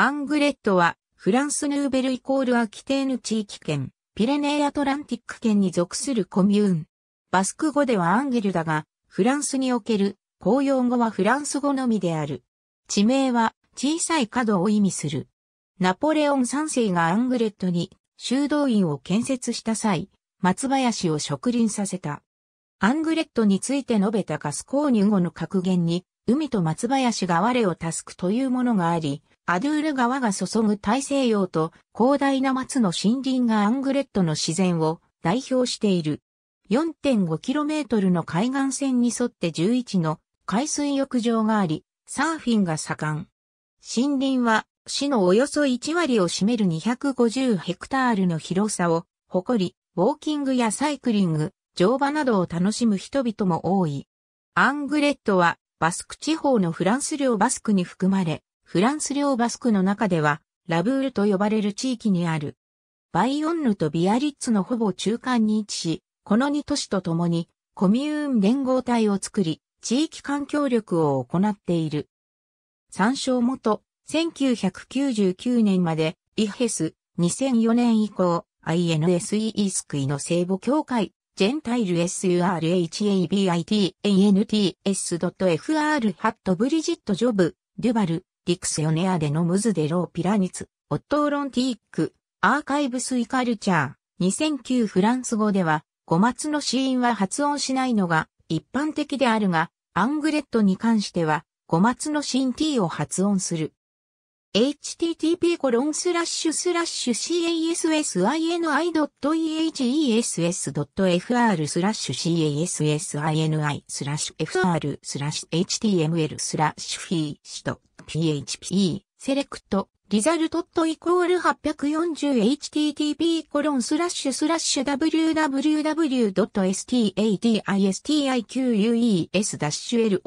アングレットは、フランスヌーベルイコールアキテーヌ地域圏、ピレネーアトランティック圏に属するコミューン。バスク語ではアンゲルだが、フランスにおける公用語はフランス語のみである。地名は小さい角を意味する。ナポレオン3世がアングレットに修道院を建設した際、松林を植林させた。アングレットについて述べたガスコーニュ語の格言に、海と松林が我を助くというものがあり、アドゥール川が注ぐ大西洋と広大な松の森林がアングレットの自然を代表している。4.5km の海岸線に沿って11の海水浴場があり、サーフィンが盛ん。森林は市のおよそ1割を占める250ヘクタールの広さを誇り、ウォーキングやサイクリング、乗馬などを楽しむ人々も多い。アングレットはバスク地方のフランス領バスクに含まれ、フランス領バスクの中では、ラブールと呼ばれる地域にある。バイオンヌとビアリッツのほぼ中間に位置し、この2都市とともに、コミューン連合体を作り、地域環境力を行っている。参照元、1999年まで、イヘス、2004年以降、INSEE スクイの聖母協会、ジェンタイル SURHABITANTS.FR ハットブリジット・ジョブ、デュバル、ディクスヨネアでのムズデローピラニツ、オットーロンティーク、アーカイブスイカルチャー、2009フランス語では、五末のーンは発音しないのが一般的であるが、アングレットに関しては、五末の子ン t を発音する。http コロンスラッシュスラッシュ casini.ehess.fr スラッシュ casini スラッシュ fr スラッシュ html スラッシュフィーシト t h p セレクトリザルトットイコール 840http コロンスラッシュスラッシュ www.statistiques-locales.insee.fr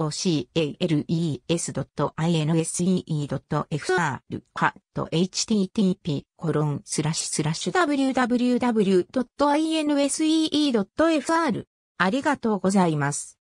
カッ http コロンスラッシュスラッシュ www.insee.fr ありがとうございます。